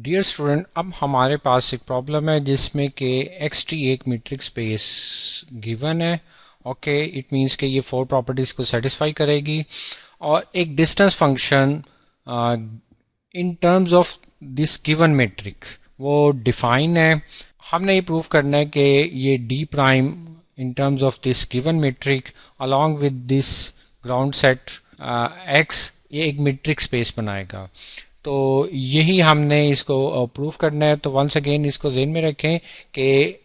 Dear student अब हमारे पास एक प्रॉब्लम है जिसमें कि एक्स टी एक मीट्रिक स्पेस गिवन है ओके इट मींस कि ये फोर प्रॉपर्टीज़ को सेटिस्फाई करेगी और एक distance function in terms of this given metric वो डिफाइन है हमने ये प्रूव करना है कि ये d prime in terms of this given metric along with this ground set x ये एक मीट्रिक स्पेस बनाएगा तो यही हमने इसको प्रूफ करना है तो वंस अगेन इसको जेन में रखें कि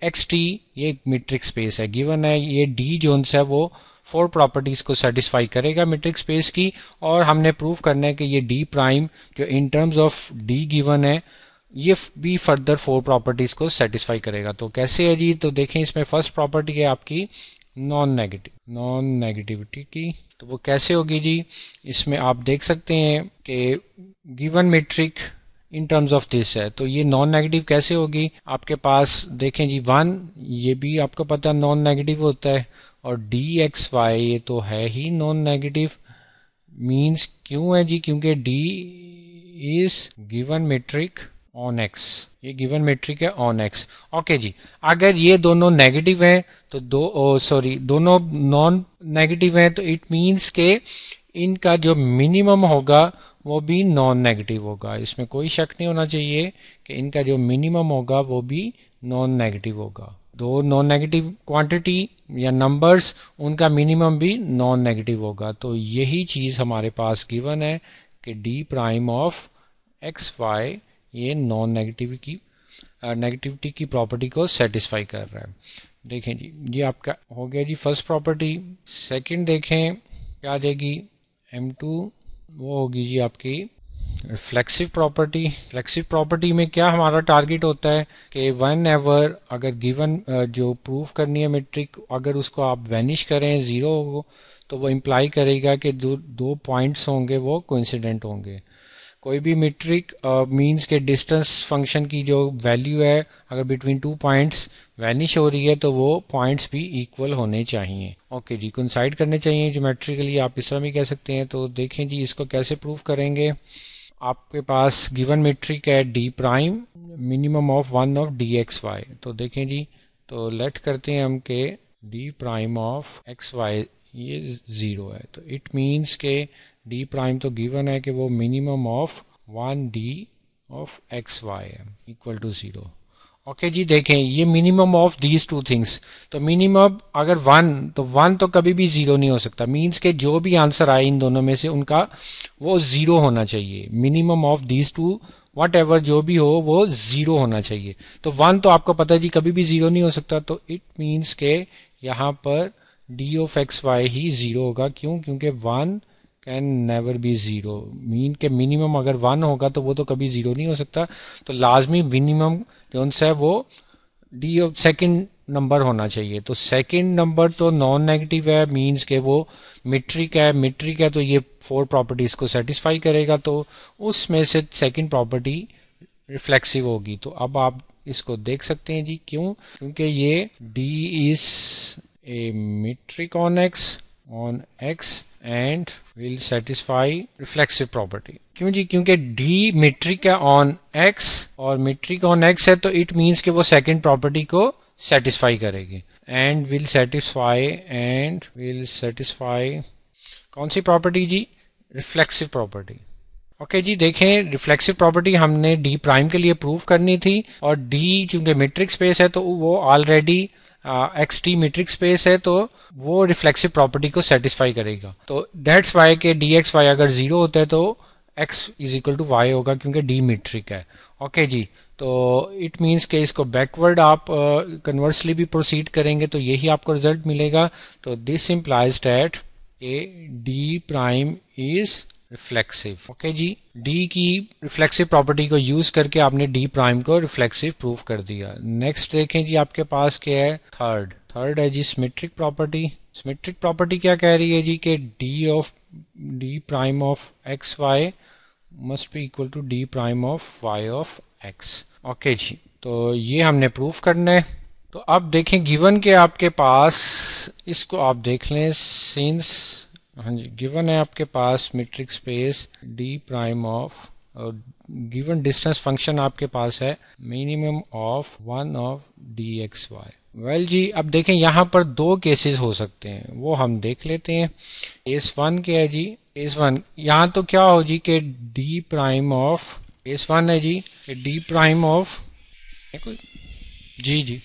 एक्स टी ये एक मीट्रिक स्पेस है गिवन है ये डी जोन्स है वो फोर प्रॉपर्टीज को सेटिस्फाई करेगा मीट्रिक स्पेस की और हमने प्रूफ करना है कि ये डी प्राइम जो in terms of d given है ये भी फर्दर फोर प्रॉपर्टीज को सेटिस्फाई करेगा तो कैसे है जी तो देखें इसमें फर्स्ट प्रॉपर्टी है आपकी नॉन नेगेटिव नॉन नेगेटिविटी की तो वो कैसे होगी जी इसमें आप देख सकते हैं कि given metric in terms of this है तो ये नॉन नेगेटिव कैसे होगी आपके पास देखें जी वन ये भी आपको पता नॉन नेगेटिव होता है और डी एक्स वाई ये तो है ही नॉन नेगेटिव मीन्स क्यों है जी क्योंकि d is given metric on x ये गिवन मेट्रिक है ऑन एक्स ओके जी अगर ये दोनों नेगेटिव हैं तो दो सॉरी दोनों नॉन नेगेटिव हैं तो इट मींस के इनका जो मिनिमम होगा वो भी नॉन नेगेटिव होगा इसमें कोई शक नहीं होना चाहिए कि इनका जो मिनिमम होगा वो भी नॉन नेगेटिव होगा दो नॉन नेगेटिव क्वांटिटी या नंबर्स उनका मिनिमम भी नॉन नेगेटिव होगा तो यही चीज़ हमारे पास गिवन है कि d prime of x y ये नॉन नेगेटिव की नेगेटिविटी uh, की प्रॉपर्टी को सेटिस्फाई कर रहा है देखें जी ये आपका हो गया जी फर्स्ट प्रॉपर्टी सेकंड देखें क्या आ जाएगी एम टू वो होगी जी आपकी फ्लेक्सिव प्रॉपर्टी फ्लेक्सिव प्रॉपर्टी में क्या हमारा टारगेट होता है कि वन एवर अगर गिवन uh, जो प्रूफ करनी है मेट्रिक अगर उसको आप वैनिश करें ज़ीरो हो तो वो इम्प्लाई करेगा कि दो दो पॉइंट्स होंगे वो कोइंसिडेंट होंगे कोई भी मीट्रिक मीन्स uh, के डिस्टेंस फंक्शन की जो वैल्यू है अगर बिटवीन टू पॉइंट्स वैनिश हो रही है तो वो पॉइंट्स भी इक्वल होने चाहिए ओके जी कंसाइड करने चाहिए मेट्रिकली आप इस तरह भी कह सकते हैं तो देखें जी इसको कैसे प्रूव करेंगे आपके पास गिवन मीट्रिक है d prime minimum of one of d x y तो देखें जी तो लेट करते हैं हम के d prime of x y ये ज़ीरो है तो इट मीन्स के डी प्राइम तो गिवन है कि वो minimum of one d of x y equal to zero okay जी देखें ये minimum of these two things तो मिनिमम अगर वन तो वन तो कभी भी ज़ीरो नहीं हो सकता मींस के जो भी आंसर आए इन दोनों में से उनका वो ज़ीरो होना चाहिए minimum of these two whatever जो भी हो वो ज़ीरो होना चाहिए तो वन तो आपको पता है जी कभी भी ज़ीरो नहीं हो सकता तो इट मीन्स के यहाँ पर डी ऑफ एक्स वाई ही ज़ीरो होगा क्यों क्योंकि one can never be zero mean के मिनिमम अगर वन होगा तो वो तो कभी ज़ीरो नहीं हो सकता तो लाजमी मिनिमम जो है वो डी ऑफ सेकेंड नंबर होना चाहिए तो सेकेंड नंबर तो नॉन नेगेटिव है मींस के वो मिट्रिक है मिट्रिक है तो ये फोर प्रॉपर्टीज को सेटिस्फाई करेगा तो उसमें से सेकेंड प्रॉपर्टी रिफ्लेक्सिव होगी तो अब आप इसको देख सकते हैं जी क्यों क्योंकि ये d is a metric on x on x and will satisfy reflexive property. क्यों जी क्योंकि d metric है on x और metric on x है तो it means कि वो second property को satisfy करेगी and will satisfy and will satisfy कौन सी property जी reflexive property. ओके okay जी देखें रिफ्लेक्सिव प्रॉपर्टी हमने d प्राइम के लिए प्रूव करनी थी और d चूंकि मेट्रिक स्पेस है तो वो ऑलरेडी एक्स टी स्पेस है तो वो रिफ्लेक्सिव प्रॉपर्टी को सेटिस्फाई करेगा तो डेट्स वाई के डी एक्स वाई अगर जीरो होता है तो x is equal to y होगा क्योंकि डी मीट्रिक है ओके okay जी तो इट मीन्स के इसको बैकवर्ड आप कन्वर्सली uh, भी प्रोसीड करेंगे तो यही आपको रिजल्ट मिलेगा तो this implies that a d prime is reflexive okay जी डी की रिफ्लेक्सिव प्रॉपर्टी को यूज करके आपने डी प्राइम को रिफ्लेक्सिव प्रूफ कर दिया नेक्स्ट देखें जी आपके पास क्या है थर्ड थर्ड है जी सिमेट्रिक प्रॉपर्टी सिमेट्रिक प्रॉपर्टी क्या कह रही है जी के d of d prime of x y must be equal to d prime of y of x okay जी तो ये हमने प्रूफ करना है तो अब देखें गिवन के आपके पास इसको आप देख लें सिंस हाँ जी गिवन है आपके पास metric space d prime of और गिवन डिस्टेंस फंक्शन आपके पास है minimum of one of d x y well जी अब देखें यहाँ पर दो केसेस हो सकते हैं वो हम देख लेते हैं एस वन क्या है जी एस वन यहाँ तो क्या हो जी के d prime of s one है जी डी प्राइम ऑफ जी जी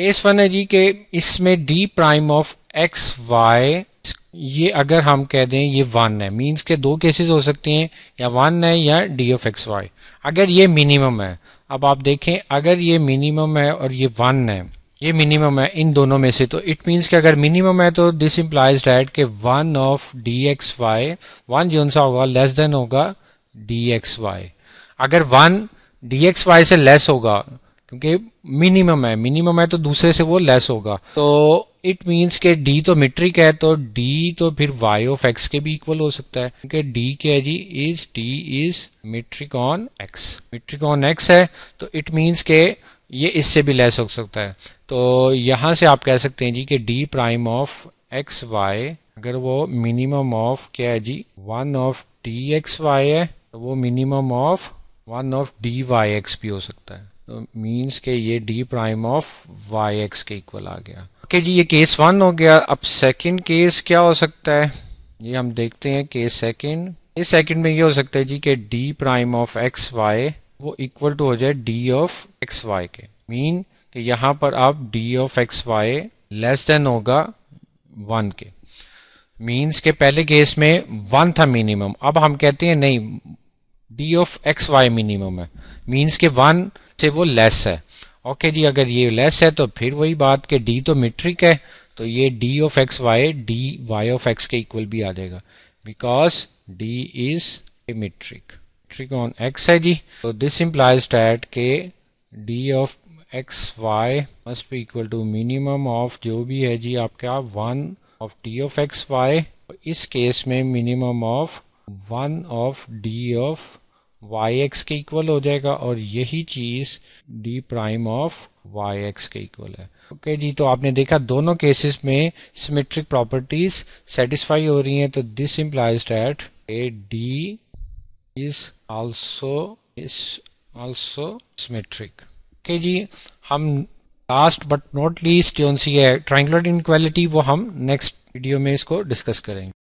एस वन है जी के इसमें d prime of x y ये अगर हम कह दें ये वन है मीन्स के दो केसेस हो सकते हैं या वन है या डी ऑफ एक्स वाई अगर ये मिनिमम है अब आप देखें अगर ये मिनिमम है और ये वन है ये मिनिमम है इन दोनों में से तो इट मीन्स कि अगर मिनिमम है तो दिस इम्प्लाइज डेट के one of d x y one जो सा होगा लेस देन होगा डी एक्स वाई अगर वन डी एक्स वाई से लेस होगा क्योंकि मिनिमम है मिनिमम है तो दूसरे से वो लेस होगा तो इट मीन्स के डी तो मिट्रिक है तो डी तो फिर वाई ऑफ एक्स के भी इक्वल हो सकता है क्योंकि डी क्या है जी is d is metric on x metric on x है तो इट मीन्स के ये इससे भी लेस हो सकता है तो यहां से आप कह सकते हैं जी कि d prime of x y अगर वो मिनिमम ऑफ क्या है जी one of d x y है तो वो minimum of one of d y x भी हो सकता है तो मीन्स के ये d prime of y x के इक्वल आ गया ओके जी ये केस वन हो गया अब सेकंड केस क्या हो सकता है ये हम देखते हैं केस सेकंड इस सेकंड में ये हो सकता है जी के d prime of x y वो इक्वल टू हो जाए डी ऑफ एक्स वाई के मीन कि यहाँ पर आप d of x y less than होगा वन के मीन्स के पहले केस में वन था मिनिमम अब हम कहते हैं नहीं d of x y minimum है मीन्स के वन से वो लेस है ओके जी अगर ये लेस है तो फिर वही बात कि डी तो मीट्रिक है तो ये d of x y d y of x के इक्वल भी आ जाएगा because d is a metric metric on x है जी तो दिस इम्प्लाइज डैट के d of x y must भी इक्वल टू मिनिमम ऑफ जो भी है जी आपका one of d of x y इस केस में minimum of one of d of y x के इक्वल हो जाएगा और यही चीज d prime of y x के इक्वल है ओके okay जी तो आपने देखा दोनों केसेस में सिमेट्रिक प्रॉपर्टीज सेटिस्फाई हो रही हैं तो this implies that a d is also is also symmetric okay जी हम लास्ट बट नॉट लीस्ट जो सी है ट्राइंगुलर इनक्वालिटी वो हम नेक्स्ट वीडियो में इसको डिस्कस करेंगे